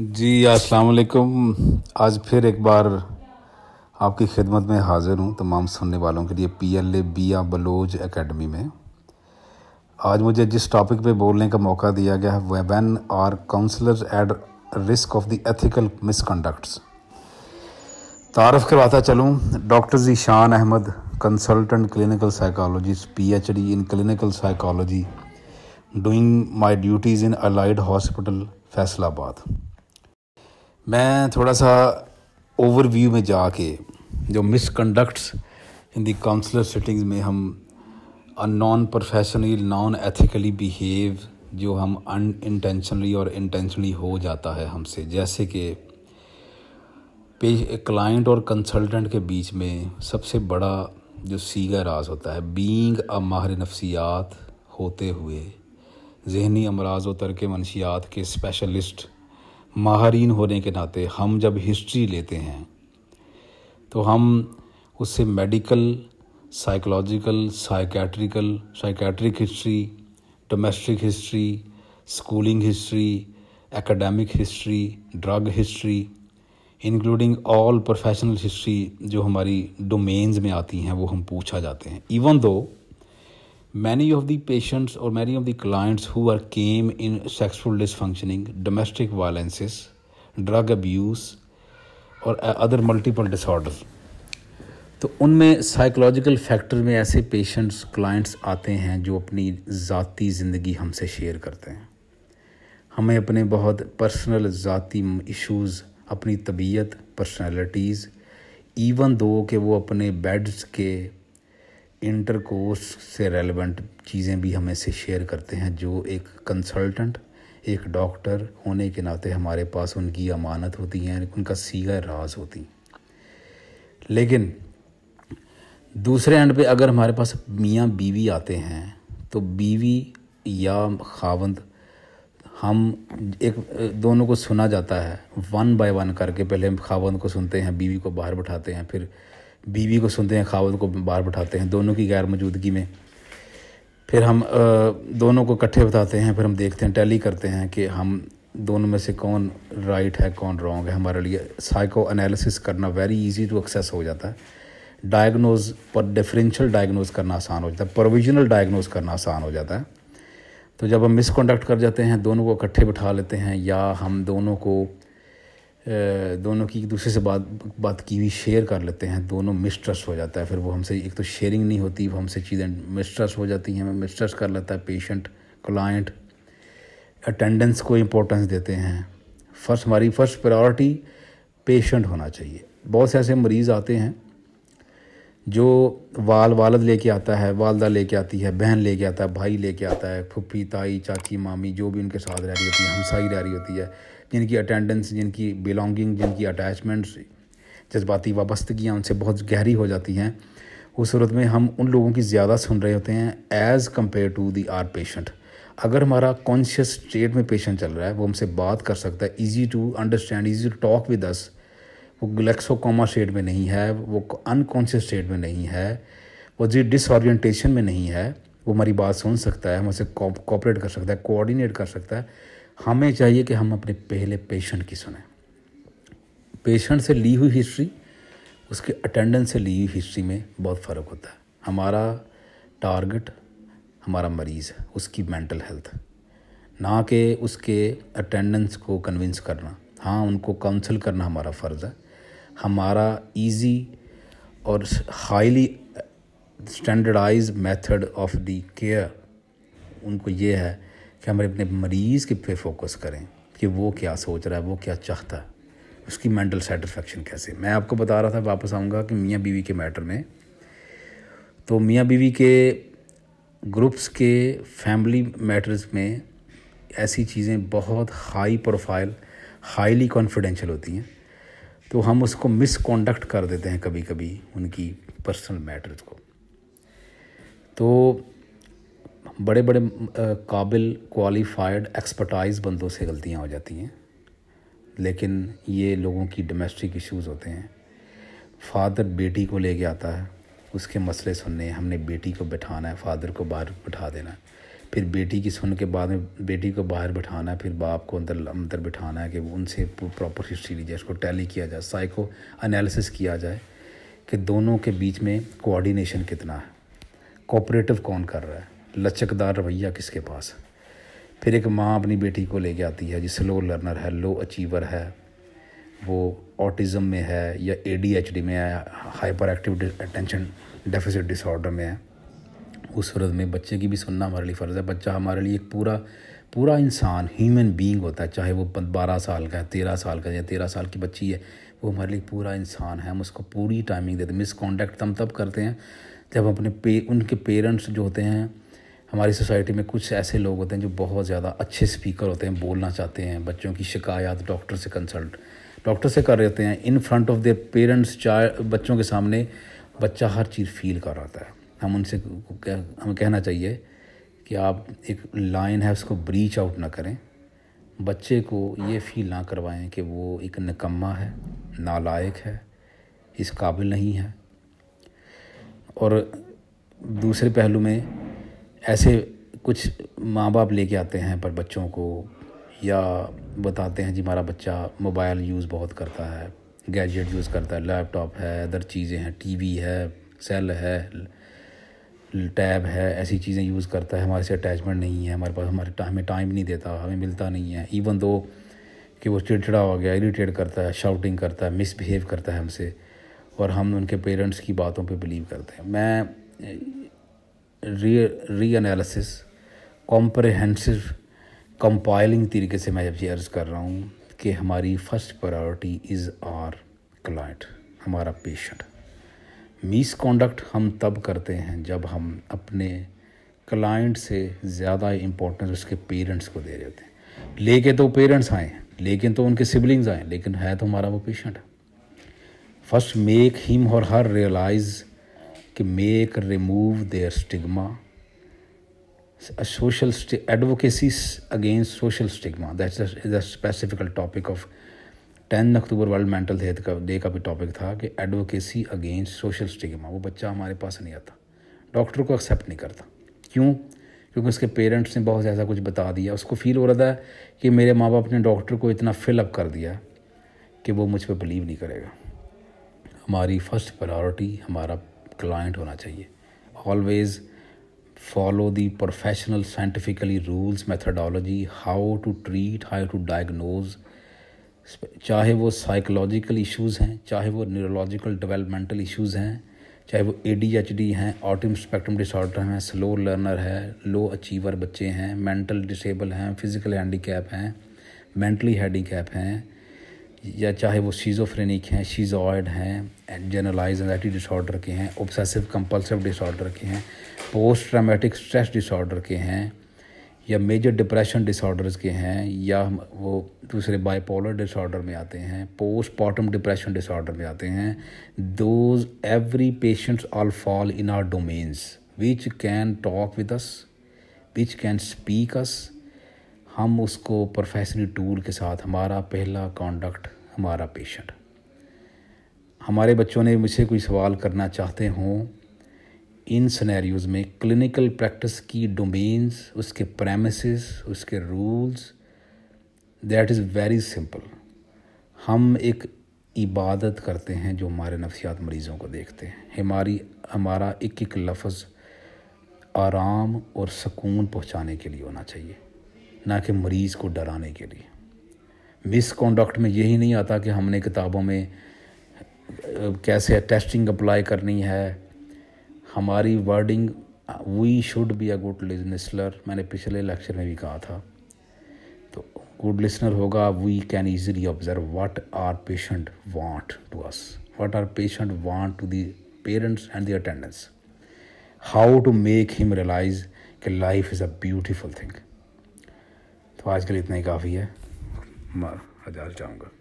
जी अस्सलाम वालेकुम आज फिर एक बार आपकी खिदमत में हाज़िर हूँ तमाम सुनने वालों के लिए पी एल ए बिया बलोच अकेडमी में आज मुझे जिस टॉपिक पे बोलने का मौका दिया गया है when are counsellors at risk of the ethical misconducts तारफ़ करवाता चलूँ doctor Zeeshan Ahmed consultant clinical psychologist P H D in clinical psychology doing my duties in allied hospital Faisalabad मैं थोड़ा सा ओवरव्यू में जाके जो मिसकंडक्ट्स इन दी काउंसलर सेटिंग्स में हम non professional non ethically behave जो हम अन इंटेंशनली और इंटेंशनली हो जाता है हमसे जैसे कि क्लाइंट और कंसल्टेंट के बीच में सबसे बड़ा जो सीगा राज होता है बीइंग अ माहर नफसियात होते हुए जहनी अमराज व तरक मनशियात के स्पेशलिस्ट माहरीन होने के नाते हम जब हिस्ट्री लेते हैं तो हम उससे medical psychological psychiatrical psychiatric history domestic history schooling history academic history drug history including all professional history जो हमारी डोमेन्स में आती हैं वो हम पूछा जाते हैं even though many of the patients or many of the clients who are came in sexual dysfunctioning domestic violences drug abuse और अदर मल्टीपल डिसऑर्डर तो उनमें साइकोलॉजिकल फैक्टर में ऐसे पेशेंट्स क्लाइंट्स आते हैं जो अपनी ज़ाती ज़िंदगी हमसे शेयर करते हैं हमें अपने बहुत पर्सनल ज़ाती इश्यूज़ अपनी तबीयत पर्सनालिटीज़ इवन दो कि वो अपने बेड्स के इंटरकोर्स से रेलेवेंट चीज़ें भी हमें से शेयर करते हैं जो एक कंसल्टेंट एक डॉक्टर होने के नाते हमारे पास उनकी अमानत होती हैं उनका सीगा राज होती लेकिन दूसरे एंड पे अगर हमारे पास मियाँ बीवी आते हैं तो बीवी या खावंद हम एक दोनों को सुना जाता है वन बाय वन करके पहले हम खावंद को सुनते हैं बीवी को बाहर बैठाते हैं फिर बीवी को सुनते हैं खावत को बाहर बैठाते हैं दोनों की गैर मौजूदगी में फिर हम दोनों को इकट्ठे बताते हैं फिर हम देखते हैं टैली करते हैं कि हम दोनों में से कौन राइट है कौन रॉन्ग है हमारे लिए साइको एनालिसिस करना वेरी इजी टू एक्सेस हो जाता है डायग्नोज पर डिफरेंशियल डायग्नोज करना आसान हो जाता है प्रोविजनल डायग्नोज करना आसान हो जाता है तो जब हम मिसकंडक्ट कर जाते हैं दोनों को इकट्ठे बिठा लेते हैं या हम दोनों को दोनों की एक दूसरे से बात बात की हुई शेयर कर लेते हैं दोनों मिसट्रस्ट हो जाता है फिर वो हमसे एक तो शेयरिंग नहीं होती वो हमसे चीज़ें मिस्ट्रस्ट हो जाती हैं हमें मिस्ट्रस्ट कर लेता है पेशेंट क्लाइंट अटेंडेंस को इम्पोर्टेंस देते हैं फर्स्ट हमारी फर्स्ट प्रायोरिटी पेशेंट होना चाहिए बहुत से ऐसे मरीज़ आते हैं जो वाल वालद लेके आता है वालदा लेके आती है बहन लेके आता है भाई लेके आता है फुप्पी ताई चाची मामी जो भी उनके साथ रह रही होती है हमसाई रह रही होती है जिनकी अटेंडेंस जिनकी बिलोंगिंग जिनकी अटैचमेंट्स जज्बाती वाबस्तगियाँ उनसे बहुत गहरी हो जाती हैं उस सूरत में हम उन लोगों की ज़्यादा सुन रहे होते हैं as compare to the our patient अगर हमारा कॉन्शियस स्टेट में पेशेंट चल रहा है वो हमसे बात कर सकता है easy to understand easy to talk with us वो गलेक्सो कॉमा स्टेट में नहीं है वो अनकॉन्शियस स्टेट में नहीं है वो जी डिसऑरियंटेशन में नहीं है वो हमारी बात सुन सकता है हमसे कॉपरेट कर सकता है कोऑर्डिनेट कर सकता है हमें चाहिए कि हम अपने पहले पेशेंट की सुने पेशेंट से ली हुई हिस्ट्री उसके अटेंडेंस से ली हुई हिस्ट्री में बहुत फ़र्क होता है हमारा टारगेट हमारा मरीज़ है उसकी मेंटल हेल्थ ना कि उसके अटेंडेंस को कन्विंस करना हाँ उनको काउंसिल करना हमारा फ़र्ज़ है हमारा इजी और highly standardise method of the care उनको ये है कि हम अपने मरीज़ के पे फोकस करें कि वो क्या सोच रहा है वो क्या चाहता है उसकी मेंटल सेटिस्फेक्शन कैसे मैं आपको बता रहा था वापस आऊँगा कि मियाँ बीवी के मैटर में तो मियाँ बीवी के ग्रुप्स के फैमिली मैटर्स में ऐसी चीज़ें बहुत हाई प्रोफाइल हाईली कॉन्फिडेंशियल होती हैं तो हम उसको मिसकॉन्डक्ट कर देते हैं कभी कभी उनकी पर्सनल मैटर्स को तो बड़े बड़े काबिल क्वालिफाइड एक्सपर्टाइज बंदों से गलतियां हो जाती हैं लेकिन ये लोगों की डोमेस्टिक इश्यूज होते हैं फादर बेटी को लेके आता है उसके मसले सुनने हमने बेटी को बैठाना है फादर को बाहर बैठा देना है फिर बेटी की सुन के बाद में बेटी को बाहर बिठाना है फिर बाप को अंदर अंदर बिठाना है कि उनसे प्रॉपर हिस्ट्री ली जाए उसको टैली किया जाए साइको एनालिसिस किया जाए कि दोनों के बीच में कोऑर्डिनेशन कितना है कोऑपरेटिव कौन कर रहा है लचकदार रवैया किसके पास है फिर एक माँ अपनी बेटी को ले के आती है जिस स्लो लर्नर है लो अचीवर है वो ऑटिज़म में है या ए में है hyperactive attention deficit disorder में है उस सूरत में बच्चे की भी सुनना हमारे लिए फ़र्ज़ है बच्चा हमारे लिए एक पूरा पूरा इंसान ह्यूमन बीइंग होता है चाहे वो बारह साल का है तेरह साल का या तेरह साल की बच्ची है वो हमारे लिए पूरा इंसान है हम उसको पूरी टाइमिंग देते हैं मिसकॉन्डक्ट हम तब करते हैं जब अपने पे उनके पेरेंट्स जो होते हैं हमारी सोसाइटी में कुछ ऐसे लोग होते हैं जो बहुत ज़्यादा अच्छे स्पीकर होते हैं बोलना चाहते हैं बच्चों की शिकायत डॉक्टर से कंसल्ट डॉक्टर से कर रहे होते हैं in front of their parents चाय बच्चों के सामने बच्चा हर चीज़ फील कर रहा है हम उनसे हमें कहना चाहिए कि आप एक लाइन है उसको ब्रीच आउट ना करें बच्चे को ये फील ना करवाएं कि वो एक निकम्मा है नालायक है इस काबिल नहीं है और दूसरे पहलू में ऐसे कुछ माँ बाप लेके आते हैं पर बच्चों को या बताते हैं जी हमारा बच्चा मोबाइल यूज़ बहुत करता है गैजेट यूज़ करता है लैपटॉप है अदर चीज़ें हैं टीवी है सेल है टैब है ऐसी चीज़ें यूज़ करता है हमारे से अटैचमेंट नहीं है हमारे पास हमारे टाइम हमें टाइम नहीं देता हमें मिलता नहीं है इवन दो कि वो चिड़चिड़ा हो गया इरीटेट करता है शाउटिंग करता है मिसबिहेव करता है हमसे और हम उनके पेरेंट्स की बातों पे बिलीव करते हैं मैं री री एनालिसिस कॉम्प्रहेंसिव कंपाइलिंग तरीके से मैं जब ये अर्ज़ कर रहा हूँ कि हमारी first priority is our client हमारा पेशेंट मिस कॉन्डक्ट हम तब करते हैं जब हम अपने क्लाइंट से ज़्यादा इम्पोर्टेंस उसके पेरेंट्स को दे रहे होते हैं लेके तो पेरेंट्स आए लेकिन तो उनके सिबलिंग्स आए लेकिन है तो हमारा वो पेशेंट फर्स्ट मेक हिम और हर रियलाइज कि make remove their stigma social advocacy against social stigma that's That's specifical topic of ten October world mental health का डे का भी टॉपिक था कि एडवोकेसी अगेंस्ट सोशल स्टिग्मा वो बच्चा हमारे पास नहीं आता डॉक्टर को एक्सेप्ट नहीं करता क्यों क्योंकि उसके पेरेंट्स ने बहुत ऐसा कुछ बता दिया उसको फील हो रहा था कि मेरे माँ बाप ने डॉक्टर को इतना फिलअप कर दिया कि वो मुझ पर बिलीव नहीं करेगा हमारी फर्स्ट प्रायोरिटी हमारा क्लाइंट होना चाहिए always follow the professional scientifically rules methodology how to treat how to diagnose चाहे वो साइकोलॉजिकल इश्यूज़ हैं चाहे वो न्यूरोलॉजिकल डेवलपमेंटल इश्यूज़ हैं चाहे वो ए डी एच डी हैं ऑटिम स्पेक्ट्रम डिसऑर्डर हैं स्लो लर्नर है लो अचीवर बच्चे हैं मेंटल डिसेबल हैं फिज़िकल हैंडीकैप हैं मेंटली हैंडीकैप हैं या चाहे वो शीज़ोफ्रेनिक हैं शीजॉयड हैं जनरलाइज एनजाइटी डिसऑर्डर के हैं ओबसेसिव कंपल्सिव डिसऑर्डर के हैं पोस्ट ट्रामेटिक स्ट्रेस डिसऑर्डर के हैं या मेजर डिप्रेशन डिसऑर्डर्स के हैं या वो दूसरे बाइपोलर डिसऑर्डर में आते हैं पोस्ट पार्टम डिप्रेशन डिसऑर्डर में आते हैं those every patients all fall in our domains which can talk with us which can speak us हम उसको प्रोफेशनल टूल के साथ हमारा पहला कॉन्डक्ट हमारा पेशेंट हमारे बच्चों ने मुझसे कोई सवाल करना चाहते हों इन सिनेरियोज में क्लिनिकल प्रैक्टिस की डोमेन्स उसके प्रेमिस उसके rules that is very simple हम एक इबादत करते हैं जो हमारे नफसियात मरीज़ों को देखते हैं हमारी हमारा एक एक लफ्ज़ आराम और सुकून पहुंचाने के लिए होना चाहिए ना कि मरीज़ को डराने के लिए मिसकॉन्डक्ट में यही नहीं आता कि हमने किताबों में कैसे टेस्टिंग अप्लाई करनी है हमारी wording we should be a good listener मैंने पिछले लेक्चर में भी कहा था तो गुड लिसनर होगा we can easily observe what our patient want to us what our patient want to the parents and the attendance how to make him realize कि life is a beautiful thing तो आज के लिए इतना ही काफ़ी है मैं हजार चाहूँगा